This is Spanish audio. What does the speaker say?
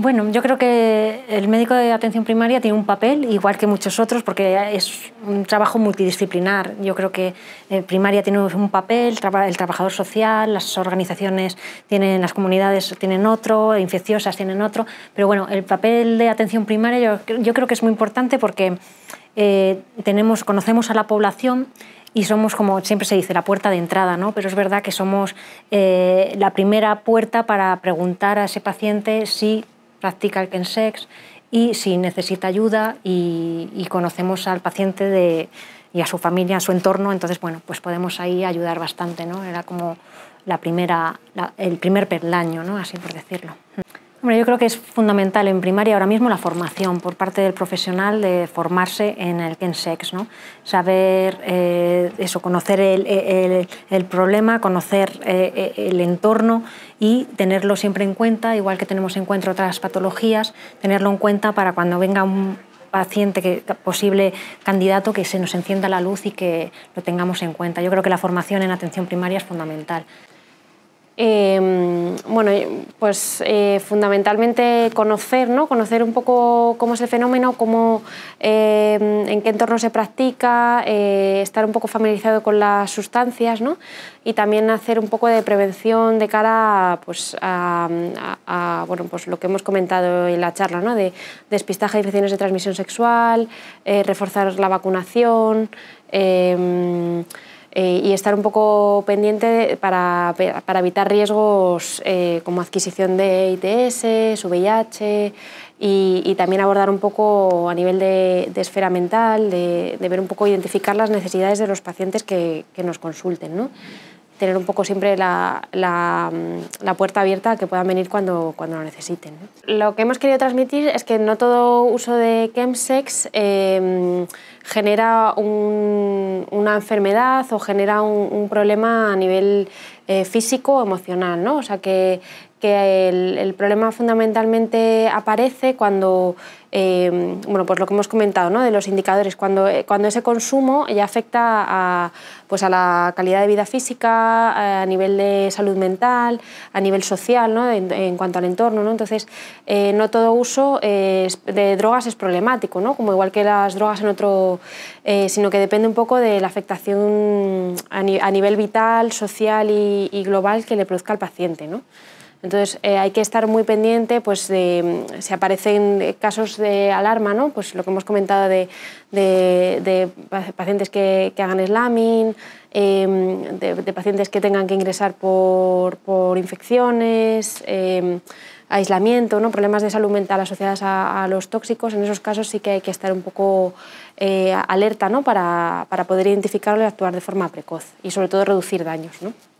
Bueno, yo creo que el médico de atención primaria tiene un papel, igual que muchos otros, porque es un trabajo multidisciplinar. Yo creo que eh, primaria tiene un papel, el trabajador social, las organizaciones tienen, las comunidades tienen otro, infecciosas tienen otro, pero bueno, el papel de atención primaria yo, creo que es muy importante porque eh, tenemos, conocemos a la población y somos, como siempre se dice, la puerta de entrada, ¿no? Pero es verdad que somos eh, la primera puerta para preguntar a ese paciente si practica el Kensex y si necesita ayuda y, conocemos al paciente de, y a su familia, a su entorno, entonces bueno, pues podemos ahí ayudar bastante, ¿no? Era como la primera, la, el primer perlaño, ¿no? Así por decirlo yo creo que es fundamental en primaria ahora mismo la formación por parte del profesional de formarse en el Kensex, ¿no? Saber eh, eso, conocer el, problema, conocer eh, el entorno y tenerlo siempre en cuenta, igual que tenemos en cuenta otras patologías, tenerlo en cuenta para cuando venga un paciente, que, posible candidato, que se nos encienda la luz y que lo tengamos en cuenta. Yo creo que la formación en atención primaria es fundamental. Em, bueno, pues eh, fundamentalmente conocer, ¿no? Conocer un poco cómo es el fenómeno, cómo, em, en qué entorno se practica, eh, estar un poco familiarizado con las sustancias, Y también hacer un poco de prevención de cara pues, bueno, pues lo que hemos comentado en la charla, ¿no? De despistaje de infecciones de transmisión sexual, eh, reforzar la vacunación. Em, eh, y estar un poco pendiente para, evitar riesgos eh, como adquisición de ITS, VIH y, también abordar un poco a nivel de, esfera mental, de, ver un poco, identificar las necesidades de los pacientes que, nos consulten. Tener un poco siempre mm, la, puerta abierta a que puedan venir cuando, cuando lo necesiten. Lo que hemos querido transmitir es que no todo uso de chemsex eh, genera una enfermedad o genera un, problema a nivel eh, físico o emocional. ¿no? O sea que, el, problema fundamentalmente aparece cuando, eh, bueno, pues lo que hemos comentado de los indicadores, cuando, eh, cuando ese consumo ya afecta a, pues a la calidad de vida física, a nivel de salud mental, a nivel social, ¿no? en, cuanto al entorno. ¿no? Entonces, no todo uso de drogas es problemático, ¿no? como igual que las drogas en otro eh, sino que depende un poco de la afectación a, nivel vital, social y, y, global que le produzca al paciente. ¿no? Entonces eh, hay que estar muy pendiente, pues de, mm, si aparecen casos de alarma, ¿no? pues lo que hemos comentado de, pacientes que, hagan slamming, em, de, pacientes que tengan que ingresar por, infecciones, em, aislamiento, ¿no? problemas de salud mental asociados a, los tóxicos, en esos casos sí que hay que estar un poco eh, alerta ¿no? para, para poder identificarlo y actuar de forma precoz y sobre todo reducir daños. ¿no?